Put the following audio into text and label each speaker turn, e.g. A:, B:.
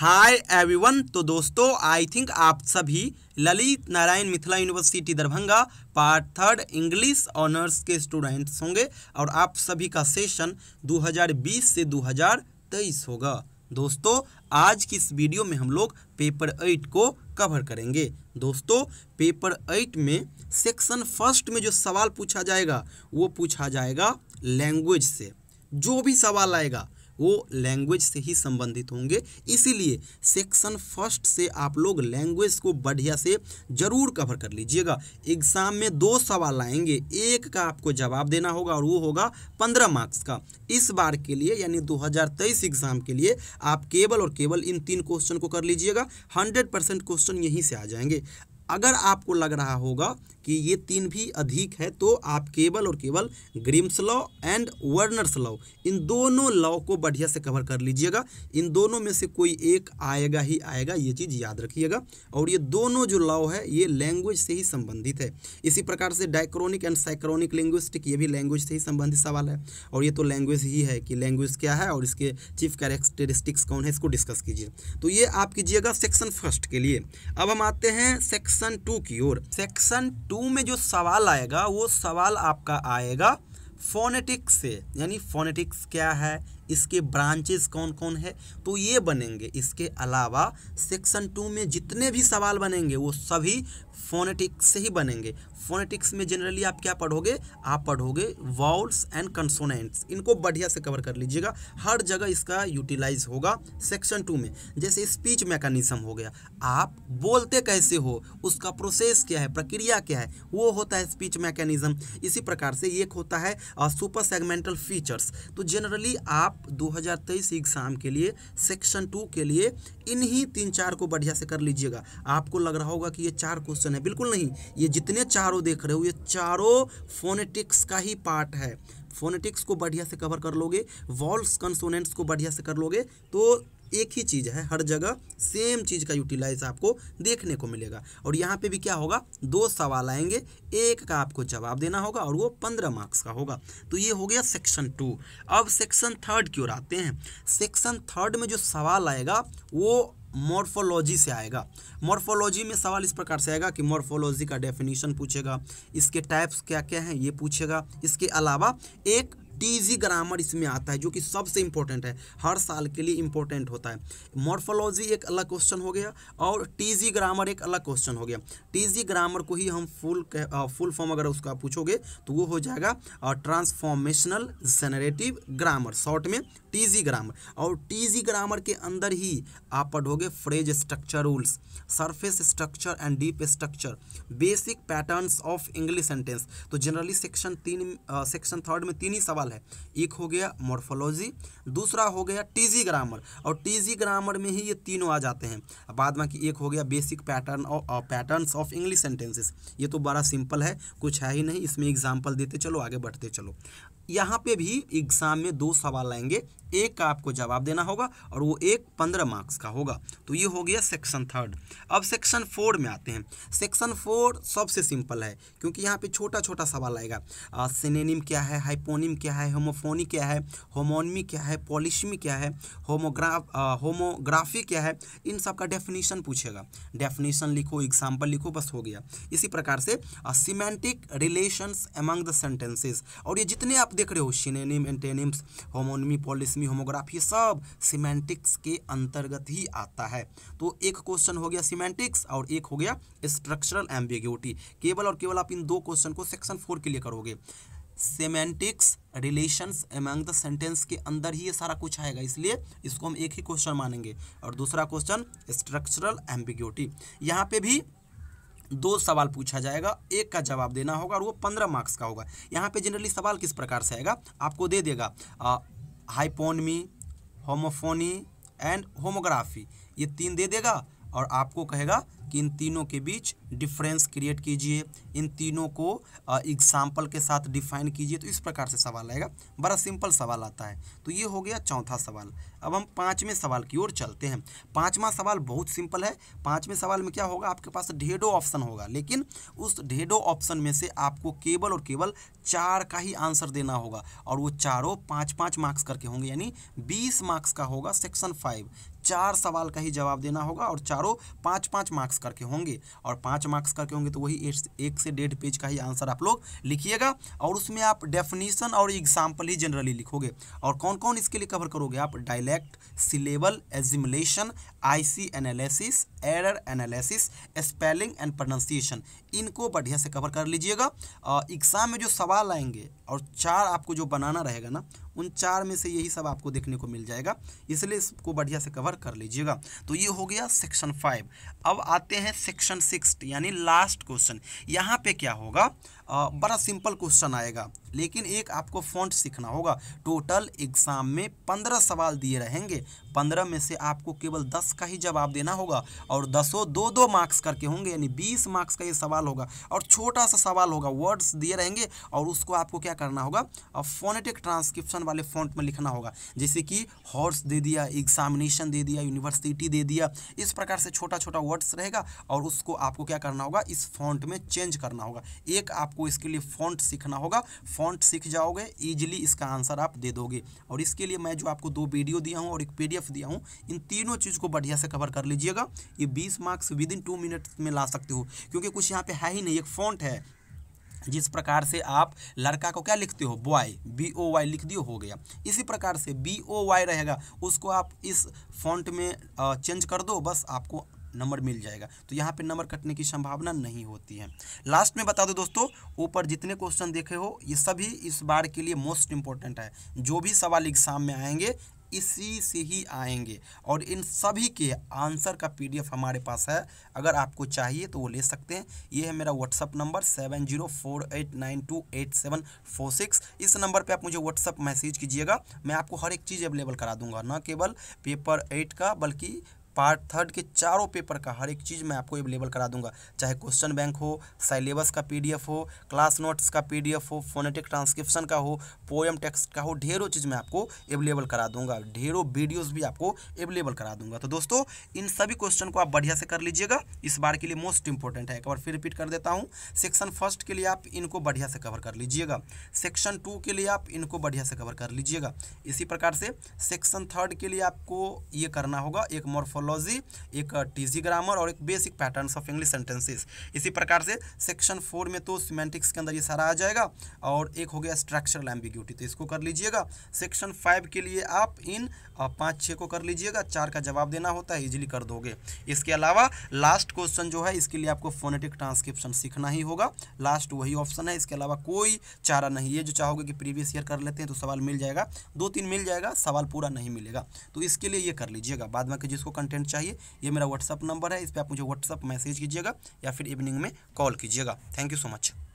A: hi everyone तो दोस्तों आई think आप सभी Lalit Narayan Mithila university Darbhanga part third English honours के स्टूडेंट्स होंगे और आप सभी का सेशन 2020 से 2023 होगा दोस्तों आज की इस वीडियो में हम लोग पेपर एट को कवर करेंगे दोस्तों पेपर एट में सेक्शन फर्स्ट में जो सवाल पूछा जाएगा वो पूछा जाएगा लैंग्वेज से जो भी सवाल आएगा वो लैंग्वेज से ही संबंधित होंगे इसीलिए सेक्शन फर्स्ट से आप लोग लैंग्वेज को बढ़िया से ज़रूर कवर कर लीजिएगा एग्ज़ाम में दो सवाल आएंगे एक का आपको जवाब देना होगा और वो होगा पंद्रह मार्क्स का इस बार के लिए यानी दो एग्ज़ाम के लिए आप केवल और केवल इन तीन क्वेश्चन को कर लीजिएगा हंड्रेड परसेंट क्वेश्चन यहीं से आ जाएंगे अगर आपको लग रहा होगा कि ये तीन भी अधिक है तो आप केवल और केवल Grimm's law and Verner's law इन दोनों लॉ को बढ़िया से कवर कर लीजिएगा इन दोनों में से कोई एक आएगा ही आएगा ये चीज़ याद रखिएगा और ये दोनों जो लॉ है ये लैंग्वेज से ही संबंधित है इसी प्रकार से डायक्रोनिक एंड साइक्रोनिक लैंग्विस्टिक ये भी लैंग्वेज से ही संबंधित सवाल है और ये तो लैंग्वेज ही है कि लैंग्वेज क्या है और इसके चीफ कैरेक्टरिस्टिक्स कौन है इसको डिस्कस कीजिए तो ये आप कीजिएगा सेक्शन फर्स्ट के लिए अब हम आते हैं सेक्शन सेक्शन टू की ओर सेक्शन टू में जो सवाल आएगा वो सवाल आपका आएगा फोनेटिक्स से यानी फोनेटिक्स क्या है इसके ब्रांचेस कौन कौन है तो ये बनेंगे इसके अलावा सेक्शन टू में जितने भी सवाल बनेंगे वो सभी फोनेटिक्स से ही बनेंगे फोनेटिक्स में जनरली आप क्या पढ़ोगे आप पढ़ोगे वाउल्स एंड कंसोनेंट्स इनको बढ़िया से कवर कर लीजिएगा हर जगह इसका यूटिलाइज होगा सेक्शन टू में जैसे स्पीच मैकेनिज्म हो गया आप बोलते कैसे हो उसका प्रोसेस क्या है प्रक्रिया क्या है वो होता है स्पीच मैकेनिज्म इसी प्रकार से एक होता है सुपर सेगमेंटल फीचर्स तो जनरली आप 2023 एग्ज़ाम के लिए सेक्शन टू के लिए इन्हीं तीन चार को बढ़िया से कर लीजिएगा आपको लग रहा होगा कि ये चार क्वेश्चन है बिल्कुल नहीं ये जितने चारों देख रहे हो ये चारों फोनेटिक्स का ही पार्ट है फोनेटिक्स को बढ़िया से कवर कर लोगे वॉल्स कंसोनेंट्स को बढ़िया से कर लोगे तो एक ही चीज़ है हर जगह सेम चीज़ का यूटिलाइज आपको देखने को मिलेगा और यहाँ पे भी क्या होगा दो सवाल आएंगे एक का आपको जवाब देना होगा और वो पंद्रह मार्क्स का होगा तो ये हो गया सेक्शन टू अब सेक्शन थर्ड की ओर आते हैं सेक्शन थर्ड में जो सवाल आएगा वो मॉर्फोलॉजी से आएगा मॉर्फोलॉजी में सवाल इस प्रकार से आएगा कि मॉर्फोलॉजी का डेफिनेशन पूछेगा इसके टाइप्स क्या क्या हैं ये पूछेगा इसके अलावा एक टीजी ग्रामर इसमें आता है जो कि सबसे इंपॉर्टेंट है हर साल के लिए इंपॉर्टेंट होता है मॉर्फोलॉजी एक अलग क्वेश्चन हो गया और टीजी ग्रामर एक अलग क्वेश्चन हो गया टीजी ग्रामर को ही हम फुल फुल फॉर्म अगर उसका पूछोगे तो वो हो जाएगा ट्रांसफॉर्मेशनल जेनरेटिव ग्रामर शॉर्ट में टीजी ग्रामर और टीजी ग्रामर के अंदर ही आप पढ़ोगे phrase structure rules surface structure and deep structure basic patterns of English sentence तो जनरली सेक्शन तीन सेक्शन थर्ड में तीन ही सवाल सिंपल है एक हो गया मॉर्फोलॉजी दूसरा हो गया टीजी ग्रामर और टीजी ग्रामर में ही ये तीनों आ जाते हैं बाद में कि एक हो गया बेसिक पैटर्न और पैटर्न्स ऑफ इंग्लिश सेंटेंसेस ये तो बड़ा सिंपल है कुछ है ही नहीं इसमें एग्जाम्पल देते चलो आगे बढ़ते चलो यहाँ पे भी एग्ज़ाम में दो सवाल आएंगे एक का आपको जवाब देना होगा और वो एक पंद्रह मार्क्स का होगा तो ये हो गया सेक्शन थर्ड अब सेक्शन फोर में आते हैं सेक्शन फोर सबसे सिंपल है क्योंकि यहाँ पे छोटा छोटा सवाल आएगा सिनेनिम क्या है हाइपोनिम क्या है होमोफोनी क्या है होमोनमी क्या है पॉलिशमी क्या है होमोग्राफ होमोग्राफी क्या है इन सब का डेफिनेशन पूछेगा डेफिनेशन लिखो एग्जाम्पल लिखो बस हो गया इसी प्रकार से semantic relation among the sentences और ये जितने आप देख रहे हो synonym antonyms homonymy polysemy homography ये सब सीमेंटिक्स के अंतर्गत ही आता है तो एक क्वेश्चन हो गया सीमेंटिक्स और एक हो गया स्ट्रक्चरल एम्बिग्यूटी केवल और केवल आप इन दो क्वेश्चन को सेक्शन फोर के लिए करोगे semantics relations among the sentence के अंदर ही ये सारा कुछ आएगा इसलिए इसको हम एक ही क्वेश्चन मानेंगे और दूसरा क्वेश्चन स्ट्रक्चरल एम्बिग्यूटी यहाँ पे भी दो सवाल पूछा जाएगा एक का जवाब देना होगा और वो पंद्रह मार्क्स का होगा यहाँ पे जनरली सवाल किस प्रकार से आएगा आपको दे देगा हाइपोनमी होमोफोनी एंड होमोग्राफी ये तीन दे देगा और आपको कहेगा कि इन तीनों के बीच डिफरेंस क्रिएट कीजिए इन तीनों को एग्जाम्पल के साथ डिफाइन कीजिए तो इस प्रकार से सवाल आएगा बड़ा सिंपल सवाल आता है तो ये हो गया चौथा सवाल अब हम पाँचवें सवाल की ओर चलते हैं पाँचवा सवाल बहुत सिंपल है पाँचवें सवाल में क्या होगा आपके पास ढेडो ऑप्शन होगा लेकिन उस ढेडो ऑप्शन में से आपको केवल और केवल चार का ही आंसर देना होगा और वो चारों पाँच पाँच मार्क्स करके होंगे यानी बीस मार्क्स का होगा सेक्शन फाइव चार सवाल का ही जवाब देना होगा और चारों पाँच पाँच मार्क्स करके होंगे और पाँच पाँच मार्क्स का क्योंकि होंगे तो वही एक से डेढ़ पेज का ही आंसर आप लोग लिखिएगा और उसमें आप डेफिनीसन और एग्जाम्पल ही जनरली लिखोगे और कौन कौन इसके लिए कवर करोगे आप dialect syllable assimilation IC analysis error analysis spelling and pronunciation इनको बढ़िया से कवर कर लीजिएगा एग्ज़ाम में जो सवाल आएंगे और चार आपको जो बनाना रहेगा ना उन चार में से यही सब आपको देखने को मिल जाएगा इसलिए इसको बढ़िया से कवर कर लीजिएगा तो ये हो गया सेक्शन फाइव अब आते हैं सेक्शन सिक्स यानी लास्ट क्वेश्चन यहाँ पे क्या होगा आ, बड़ा सिंपल क्वेश्चन आएगा लेकिन एक आपको फॉन्ट सीखना होगा टोटल एग्ज़ाम में पंद्रह सवाल दिए रहेंगे पंद्रह में से आपको केवल दस का ही जवाब देना होगा और दसों दो दो मार्क्स करके होंगे यानी बीस मार्क्स का ये सवाल होगा और छोटा सा सवाल होगा वर्ड्स दिए रहेंगे और उसको आपको क्या करना होगा अब फोनेटिक ट्रांसक्रिप्शन वाले फॉन्ट में लिखना होगा जैसे कि हॉर्स दे दिया एग्जामिनेशन दे दिया यूनिवर्सिटी दे दिया इस प्रकार से छोटा छोटा वर्ड्स रहेगा और उसको आपको क्या करना होगा इस फॉन्ट में चेंज करना होगा एक आपको इसके लिए फॉन्ट सीखना होगा फॉन्ट सीख जाओगे ईजिली इसका आंसर आप दे दोगे और इसके लिए मैं जो आपको दो वीडियो दिया हूँ और एक पी दिया हूँ इन तीनों चीज़ को बढ़िया से कवर कर लीजिएगा ये बीस marks within two minute में ला सकते हो क्योंकि कुछ यहाँ पर है ही नहीं एक फॉन्ट है जिस प्रकार से आप लड़का को क्या लिखते हो बॉय बी ओ वाई लिख दियो हो गया इसी प्रकार से बी ओ वाई रहेगा उसको आप इस फॉन्ट में चेंज कर दो बस आपको नंबर मिल जाएगा तो यहाँ पे नंबर कटने की संभावना नहीं होती है लास्ट में बता दो दोस्तों ऊपर जितने क्वेश्चन देखे हो ये सभी इस बार के लिए मोस्ट इंपॉर्टेंट है जो भी सवाल एग्जाम में आएंगे इसी से ही आएंगे और इन सभी के आंसर का पीडीएफ हमारे पास है अगर आपको चाहिए तो वो ले सकते हैं ये है मेरा WhatsApp number seven zero four eight nine two eight seven four six इस नंबर पे आप मुझे व्हाट्सअप मैसेज कीजिएगा मैं आपको हर एक चीज़ अवेलेबल करा दूंगा न केवल पेपर एट का बल्कि पार्ट थर्ड के चारों पेपर का हर एक चीज़ मैं आपको अवेलेबल करा दूंगा चाहे क्वेश्चन बैंक हो सिलेबस का पीडीएफ हो क्लास नोट्स का पीडीएफ हो फोनेटिक ट्रांसक्रिप्शन का हो पोएम टेक्स्ट का हो ढेरों चीज़ मैं आपको अवेलेबल करा दूंगा ढेरों वीडियोज़ भी आपको अवेलेबल करा दूंगा तो दोस्तों इन सभी क्वेश्चन को आप बढ़िया से कर लीजिएगा इस बार के लिए मोस्ट इंपॉर्टेंट है एक बार फिर रिपीट कर देता हूँ सेक्शन फर्स्ट के लिए आप इनको बढ़िया से कवर कर लीजिएगा सेक्शन टू के लिए आप इनको बढ़िया से कवर कर लीजिएगा इसी प्रकार से सेक्शन थर्ड के लिए आपको ये करना होगा एक मॉर्फोल न्यूमरोलॉजी एक टीजी ग्रामर और एक basic patterns of English sentences इसी प्रकार से सेक्शन फोर में तो सीमेंटिक्स के अंदर ये सारा आ जाएगा और एक हो गया स्ट्रक्चरल एम्बिग्यूटी तो इसको कर लीजिएगा सेक्शन फाइव के लिए आप इन पाँच छः को कर लीजिएगा चार का जवाब देना होता है ईजिली कर दोगे इसके अलावा लास्ट क्वेश्चन जो है इसके लिए आपको फोनेटिक ट्रांसक्रिप्शन सीखना ही होगा लास्ट वही ऑप्शन है इसके अलावा कोई चारा नहीं है जो चाहोगे कि प्रीवियस ईयर कर लेते हैं तो सवाल मिल जाएगा दो तीन मिल जाएगा सवाल पूरा नहीं मिलेगा तो इसके लिए ये कर लीजिएगा बाद में जिसको कंटेंट कंटेंट चाहिए ये मेरा व्हाट्सअप नंबर है इस पर आप मुझे व्हाट्सअप मैसेज कीजिएगा या फिर इवनिंग में कॉल कीजिएगा थैंक यू सो मच